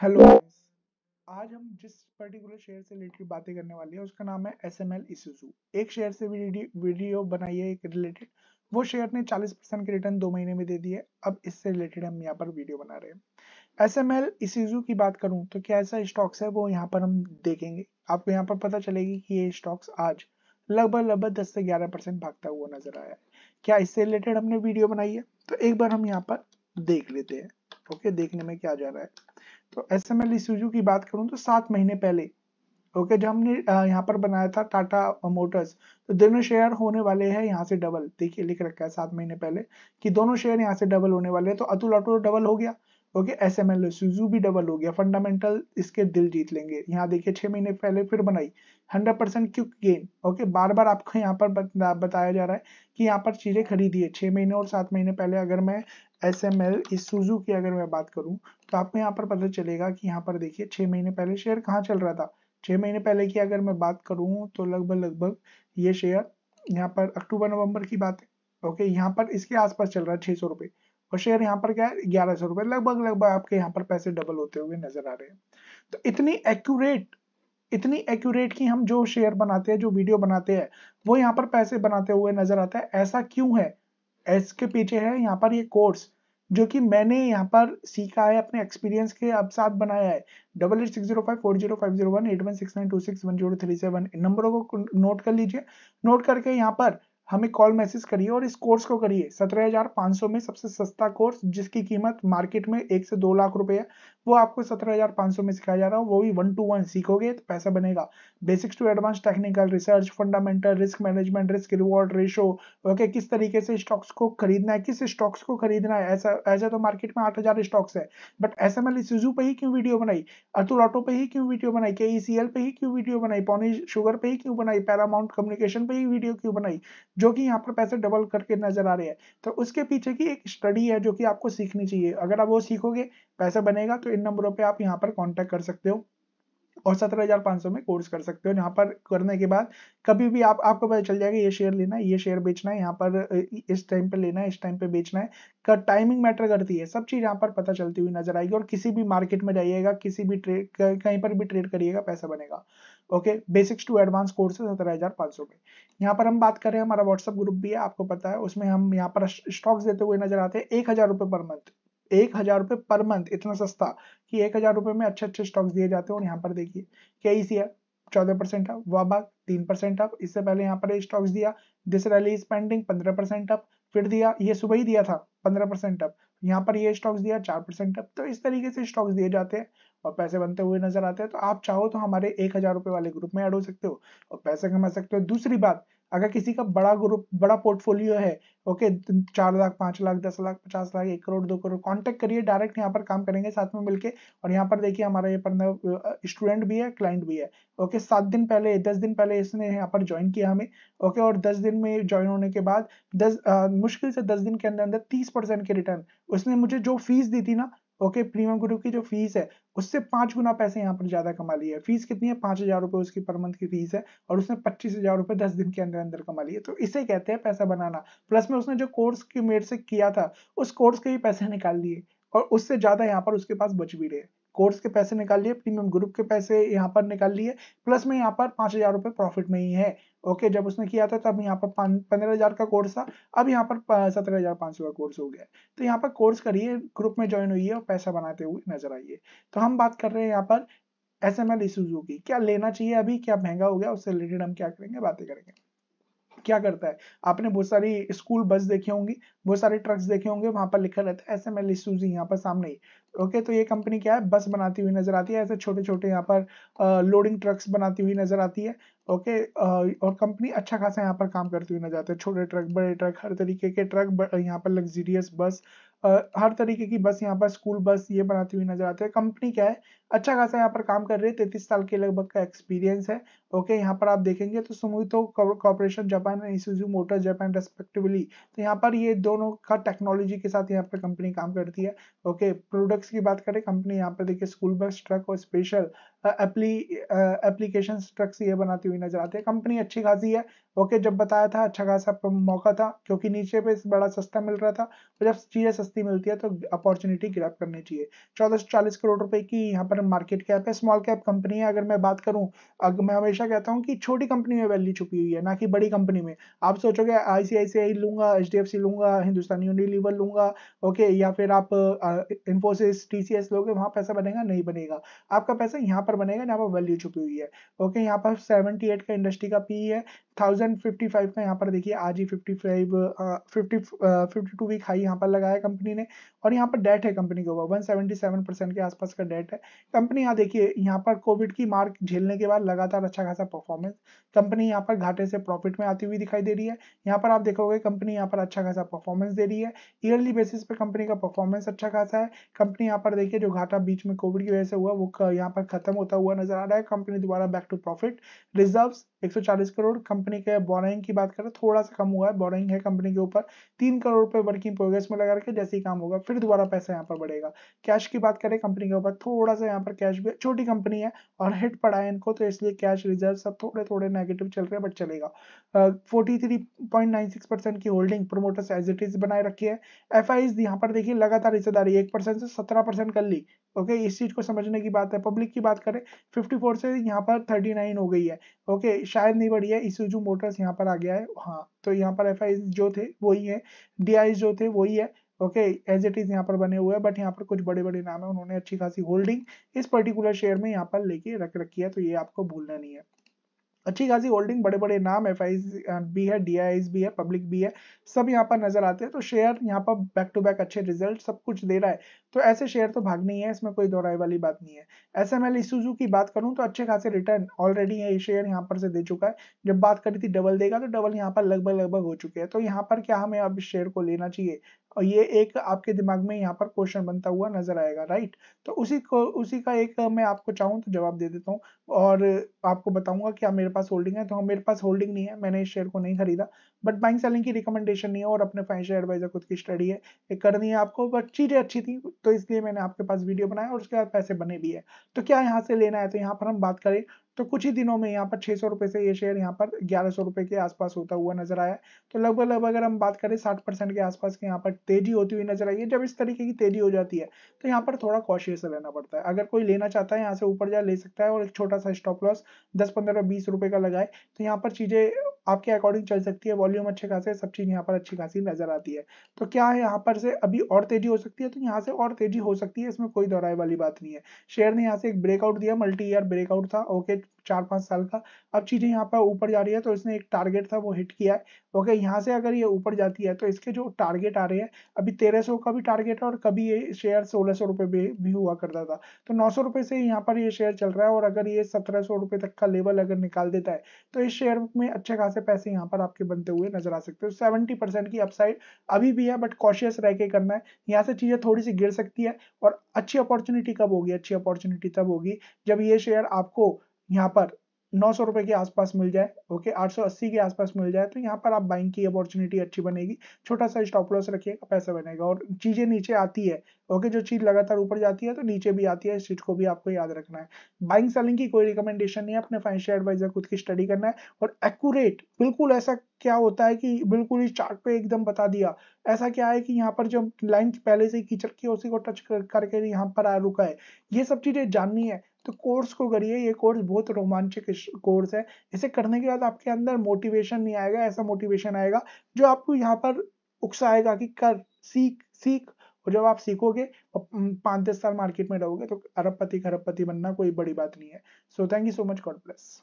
hello आज हम जिस पर्टिकुलर शेयर से रिलेटेड बातें करने वाले हैं उसका नाम है एस एम एल इसुजू एक शेयर से वीडियो बनाई है एक रिलेटेड वो शेयर ने 40 परसेंट के रिटर्न दो महीने में दे दिए अब इससे रिलेटेड हम यहाँ पर वीडियो बना रहे हैं एस एम एल इसुजू की बात करूँ तो क्या ऐसा स्टॉक्स है वो यहाँ पर हम देखेंगे आपको यहाँ पर पता चलेगी कि ये स्टॉक्स आज लगभग लगभग दस से ग्यारह परसेंट भागता हुआ नजर आया है क्या इससे रिलेटेड हमने वीडियो बनाई है तो एक बार हम यहाँ पर देख लेते हैं ओके देखने में क्या जा रहा है तो एस एम एल इसूजू की बात करूं तो सात महीने पहले ओके जब हमने यहाँ पर बनाया था टाटा मोटर्स तो दोनों शेयर होने वाले हैं यहाँ से डबल देखिए लिख रखा है सात महीने पहले कि दोनों शेयर यहाँ से डबल होने वाले हैं तो अतुल ऑटो डबल हो गया okay S M L Isuzu भी डबल हो गया फंडामेंटल इसके दिल जीत लेंगे यहाँ देखिए छह महीने पहले फिर बनाई hundred percent quick gain okay बार बार आपको यहाँ पर बताया जा रहा है कि यहाँ पर चीजें खरीदी है छह महीने और सात महीने पहले अगर मैं एस एम एल इस सुजू की अगर मैं बात करूँ तो आपको यहाँ पर पता चलेगा कि यहाँ पर देखिए छह महीने पहले शेयर कहाँ चल रहा था छह महीने पहले की अगर मैं बात करूँ तो लगभग लगभग ये शेयर यहाँ पर अक्टूबर नवंबर की बात है ओके यहाँ पर इसके आसपास चल रहा है छह सौ और शेयर यहाँ पर क्या है ग्यारह सौ रुपए लगभग लगभग आपके यहाँ पर पैसे डबल होते हुए नजर आ रहे हैं तो इतनी एक्यूरेट इतनी एक्यूरेट की हम जो शेयर बनाते हैं जो वीडियो बनाते हैं वो यहाँ पर पैसे बनाते हुए नजर आता है ऐसा क्यों है इसके पीछे है यहाँ पर ये यह कोर्स जो कि मैंने यहाँ पर सीखा है अपने एक्सपीरियंस के अब साथ बनाया है double eight six zero five four zero five zero one eight one six nine two six one zero three seven इन नंबरों को नोट कर लीजिए नोट करके यहाँ पर हमें कॉल मैसेज करिए और इस कोर्स को करिए सत्रह हजार सौ में सबसे सस्ता कोर्स जिसकी कीमत मार्केट में एक से दो लाख रुपए है वो आपको सत्रह हजार सौ में सिखाया जा रहा है वो भी वन टू वन सीखोगे तो पैसा बनेगा basics to advance technical research fundamental risk management risk reward ratio okay किस तरीके से स्टॉक्स को खरीदना है किस स्टॉक्स को खरीदना है ऐसा ऐसा तो मार्केट में आठ हजार स्टॉक्स है बट एस एम एल सीजू पे ही क्यों वीडियो बनाई अतुल ऑटो पे ही क्यों वीडियो बनाई के ई सी एल पे ही क्यों वीडियो बनाई पॉनी शुगर पे ही क्यों बनाई पैरामाउंट कम्युनिकेशन पे ही वीडियो क्यों बनाई जो कि यहाँ पर पैसे डबल करके नजर आ रहे हैं तो उसके पीछे की एक स्टडी है जो कि आपको सीखनी चाहिए अगर आप वो सीखोगे पैसा बनेगा तो इन नंबरों पर आप यहाँ पर कांटेक्ट कर सकते हो और सत्रह हजार पांच सौ में कोर्स कर सकते हो यहाँ पर करने के बाद कभी भी आप आपको पता चल जाएगा ये शेयर लेना है ये शेयर बेचना है यहाँ पर इस टाइम पे लेना है इस टाइम पे बेचना है का टाइमिंग मैटर करती है सब चीज़ यहाँ पर पता चलती हुई नजर आएगी और किसी भी मार्केट में जाइएगा किसी भी ट्रेड कहीं पर भी ट्रेड करिएगा पैसा बनेगा okay basics to advance course है सत्रह हजार पांच सौ में यहाँ पर हम बात कर रहे हैं हमारा व्हाट्सअप ग्रुप भी है आपको पता है उसमें हम यहाँ पर स्टॉक्स देते हुए नजर आते हैं एक हजार रुपए पर मंथ एक हजार रुपए पर मंथ इतना सस्ता कि एक हजार रुपए में अच्छे अच्छे स्टॉक्स दिए जाते हैं और यहाँ पर देखिए के ई सी चौदह परसेंट अप वाबा तीन परसेंट अप इससे पहले यहाँ पर स्टॉक्स दिया दिस रैली पेंडिंग पंद्रह परसेंट अप फिर दिया ये सुबह ही दिया था पंद्रह परसेंट अप यहाँ पर ये स्टॉक्स दिया चार परसेंट अप तो इस तरीके से स्टॉक्स दिए जाते हैं और पैसे बनते हुए नजर आते हैं तो आप चाहो तो हमारे एक हजार रुपए वाले ग्रुप में ऐड हो सकते हो और पैसे कमा सकते हो दूसरी बात अगर किसी का बड़ा ग्रुप बड़ा पोर्टफोलियो है ओके चार लाख पांच लाख दस लाख पचास लाख एक करोड़ दो करोड़ कांटेक्ट करिए डायरेक्ट यहाँ पर काम करेंगे साथ में मिलके और यहाँ पर देखिए हमारा ये पर्नर स्टूडेंट भी है क्लाइंट भी है ओके सात दिन पहले दस दिन पहले इसने यहाँ पर ज्वाइन किया हमें ओके और दस दिन में ज्वाइन होने के बाद दस आ, मुश्किल से दस दिन के अंदर अंदर तीस परसेंट के रिटर्न उसने मुझे जो फीस दी थी ना ओके प्रीमियम ग्रुप की जो फीस है उससे पांच गुना पैसे यहाँ पर ज्यादा कमा लिए फीस कितनी है पांच हजार रुपए उसकी पर मंथ की फीस है और उसने पच्चीस हजार रुपए दस दिन के अंदर अंदर कमा लिए तो इसे कहते हैं पैसा बनाना प्लस में उसने जो कोर्स की मेड से किया था उस कोर्स के भी पैसे निकाल लिए और उससे ज्यादा यहाँ पर उसके पास बच भी रहे कोर्स के पैसे निकाल लिए प्रीमियम ग्रुप के पैसे यहाँ पर निकाल लिए प्लस में यहाँ पर पांच हजार रुपए प्रॉफिट में ही है ओके जब उसने किया था तब यहाँ पर पंद्रह हजार का कोर्स था अब यहाँ पर सत्रह हजार पाँच सौ का कोर्स हो गया तो यहाँ पर कोर्स करिए ग्रुप में ज्वाइन हुई है और पैसा बनाते हुए नजर आइए तो हम बात कर रहे हैं यहाँ पर एस एम एल इशूज होगी क्या लेना चाहिए अभी क्या महंगा हो गया उससे रिलेटेड हम क्या करेंगे बातें करेंगे क्या करता है आपने बहुत सारी स्कूल बस देखी होंगी बहुत सारे ट्रक्स देखे होंगे वहां पर लिखा रहता है एस एम एल सूजी यहाँ पर सामने ही ओके तो ये कंपनी क्या है बस बनाती हुई नजर आती है ऐसे छोटे छोटे यहाँ पर लोडिंग ट्रक्स बनाती हुई नजर आती है ओके और कंपनी अच्छा खासा यहाँ पर काम करती हुई नजर आती है छोटे ट्रक बड़े ट्रक हर तरीके के ट्रक यहाँ पर लग्जरियस बस हर तरीके की बस यहाँ पर स्कूल बस ये बनाती हुई नजर आती है कंपनी क्या है अच्छा खासा यहाँ पर काम कर रही है तैतीस साल के लगभग का एक्सपीरियंस है ओके यहाँ पर आप देखेंगे तो सुमुतो corporation Japan motor Japan respectively तो यहाँ पर ये दोनों का टेक्नोलॉजी के साथ यहाँ पर कंपनी काम करती है ओके प्रोडक्ट्स की बात करें कंपनी यहाँ पर देखिए स्कूल बस ट्रक और स्पेशल एप्लीकेशन स्ट्रक्स ये बनाती हुई नजर आती है कंपनी अच्छी खासी है ओके जब बताया था अच्छा खासा मौका था क्योंकि नीचे पे बड़ा सस्ता मिल रहा था और जब चीज़ें सस्ती मिलती है तो अपॉर्चुनिटी ग्रैप करनी चाहिए चौदह सौ चालीस करोड़ रुपए की यहाँ पर मार्केट कैप है स्मॉल कैप कंपनी है अगर मैं बात करूँ अगर मैं हमेशा कहता हूँ कि छोटी कंपनी में वैल्यू छुपी हुई है ना कि बड़ी कंपनी में आप सोचोगे आईसीआईसीआई लूंगा एच डी एफ सी लूंगा हिंदुस्तान यूनिलीवर लूंगा ओके या फिर आप इन्फोसिस टीसीएस लोगे वहां पैसा बनेगा नहीं बनेगा आपका पैसा यहाँ पर नंबर बनेगा जहाँ पर वैल्यू छुपी हुई है ओके यहाँ पर 78 का इंडस्ट्री का पी है 1055 का यहाँ पर देखिए आज ही 55 fifty fifty two week high यहाँ पर लगाया कंपनी ने और यहाँ पर डेट है कंपनी के ऊपर 177 परसेंट के आसपास का डेट है कंपनी यहाँ देखिए यहाँ पर कोविड की मार्क झेलने के बाद लगातार अच्छा खासा परफॉर्मेंस कंपनी यहाँ पर घाटे से प्रॉफिट में आती हुई दिखाई दे रही है यहाँ पर आप देखोगे कंपनी यहाँ पर अच्छा खासा परफॉर्मेंस दे रही है ईयरली बेसिस पर कंपनी का परफॉर्मेंस अच्छा खासा है कंपनी यहाँ पर देखिए जो घाटा बीच में कोविड की वजह से हुआ वो यहाँ पर खत्म होता हुआ नजर आ रहा है कंपनी द्वारा back to profit reserve 140 crore company के बोरिंग की बात करें थोड़ा सा कम हुआ है बोरिंग है कंपनी के ऊपर तीन करोड़ रुपए वर्किंग प्रोग्रेस में लगा रखे जैसे ही काम होगा फिर दोबारा पैसा यहाँ पर बढ़ेगा कैश की बात करें कंपनी के ऊपर थोड़ा सा यहाँ पर कैश भी छोटी कंपनी है और हिट पड़ा है इनको तो इसलिए कैश रिजर्व सब थोड़े थोड़े नेगेटिव चल रहे हैं बट चलेगा फोर्टी थ्री की holding promoters as it is बनाए रखी है एफ आई यहाँ पर देखिए लगातार हिस्सेदारी एक से सत्रह कर ली ओके okay, इस चीज को समझने की बात है पब्लिक की बात करें 54 से यहाँ पर 39 हो गई है ओके okay, शायद नहीं बढ़ी है इसुजू मोटर्स यहाँ पर आ गया है हाँ तो यहाँ पर एफ जो थे वही है डी जो थे वही है ओके एज इट इज यहाँ पर बने हुए हैं बट यहाँ पर कुछ बड़े बड़े नाम है उन्होंने अच्छी खासी होल्डिंग इस पर्टिकुलर शेयर में यहाँ पर लेके रख रखी है तो ये आपको भूलना नहीं है अच्छी खासी होल्डिंग बड़े बड़े नाम एफ भी है डी भी है पब्लिक भी है सब यहाँ पर नजर आते हैं तो शेयर यहाँ पर बैक टू बैक अच्छे रिजल्ट सब कुछ दे रहा है तो ऐसे शेयर तो भाग नहीं है इसमें कोई दोहराई वाली बात नहीं है एस एम की बात करूँ तो अच्छे खासे रिटर्न ऑलरेडी ये शेयर यहाँ पर से दे चुका है जब बात करी थी डबल देगा तो डबल यहाँ पर लगभग लगभग हो चुके हैं तो यहाँ पर क्या हमें अब शेयर को लेना चाहिए और ये एक आपके दिमाग में यहाँ पर क्वेश्चन बनता हुआ नजर आएगा राइट तो उसी को उसी का एक मैं आपको चाहूँ तो जवाब दे देता हूँ और आपको बताऊंगा क्या मेरे पास होल्डिंग है तो मेरे पास होल्डिंग नहीं है मैंने इस शेयर को नहीं खरीदा बट बाइंग सेलिंग की रिकमेंडेशन नहीं है और अपने फाइनेंशियल एडवाइजर खुद की स्टडी है ये करनी है आपको बट चीज़ें अच्छी थी तो इसलिए मैंने आपके पास वीडियो बनाया और उसके बाद पैसे बने भी है तो क्या यहाँ से लेना है तो यहाँ पर हम बात करें तो कुछ ही दिनों में यहाँ पर छह सौ रुपए से ये शेयर यहाँ पर ग्यारह सौ रुपए के आसपास होता हुआ नजर आया तो लगभग लगभग अगर हम बात करें साठ परसेंट के आसपास के यहाँ पर तेजी होती हुई नजर आई है जब इस तरीके की तेजी हो जाती है तो यहाँ पर थोड़ा कॉशियस रहना पड़ता है अगर कोई लेना चाहता है यहाँ से ऊपर जा ले सकता है और एक छोटा सा स्टॉप लॉस दस पंद्रह बीस रुपए का लगाए तो यहाँ पर चीजें आपके अकॉर्डिंग चल सकती है वॉल्यूम अच्छे खासे सब चीज यहाँ पर अच्छी खासी नजर आती है तो क्या है यहाँ पर से अभी और तेजी हो सकती है तो यहाँ से और तेजी हो सकती है इसमें कोई दोहराए वाली बात नहीं है शेयर ने यहाँ से एक ब्रेकआउट दिया मल्टी ईयर ब्रेकआउट था ओके चार पांच साल का अब चीज़ें यहाँ पर ऊपर जा रही है तो इसने एक टारगेट था वो हिट किया है ओके यहाँ से अगर ये ऊपर जाती है तो इसके जो टारगेट आ रहे हैं अभी तेरह सौ का भी टारगेट है और कभी ये शेयर सोलह सौ रुपए भी, हुआ करता था तो नौ सौ रुपए से यहाँ पर ये शेयर चल रहा है और अगर ये सत्रह सौ रुपए तक का लेवल अगर निकाल देता है तो इस शेयर में अच्छे खासे पैसे यहाँ पर आपके बनते हुए नजर आ सकते हो सेवेंटी परसेंट की अपसाइड अभी भी है बट कॉशियस रह के करना है यहाँ से चीज़ें थोड़ी सी गिर सकती है और अच्छी अपॉर्चुनिटी कब होगी अच्छी अपॉर्चुनिटी तब होगी जब ये शेयर आपको यहाँ पर नौ सौ रुपए के आसपास मिल जाए ओके आठ सौ अस्सी के आसपास मिल जाए तो यहाँ पर आप बाइंग की अपॉर्चुनिटी अच्छी बनेगी छोटा सा स्टॉप लॉस रखिएगा पैसा बनेगा और चीजें नीचे आती है ओके जो चीज लगातार ऊपर जाती है तो नीचे भी आती है इस चीज को भी आपको याद रखना है बाइंग सेलिंग की कोई रिकमेंडेशन नहीं है अपने फाइनेंशियल एडवाइजर खुद की स्टडी करना है और एक्यूरेट बिल्कुल ऐसा क्या होता है कि बिल्कुल इस चार्ट पे एकदम बता दिया ऐसा क्या है कि यहाँ पर जो लाइन पहले से ही खींच रखी है उसी को टच करके यहाँ पर आ रुका है ये सब चीजें जाननी है तो कोर्स को करिए ये कोर्स बहुत रोमांचक कोर्स है इसे करने के बाद आपके अंदर मोटिवेशन नहीं आएगा ऐसा मोटिवेशन आएगा जो आपको यहाँ पर उकसाएगा कि कर सीख सीख और जब आप सीखोगे पाँच दस साल मार्केट में रहोगे तो अरबपति खरबपति बनना कोई बड़ी बात नहीं है so thank you so much god bless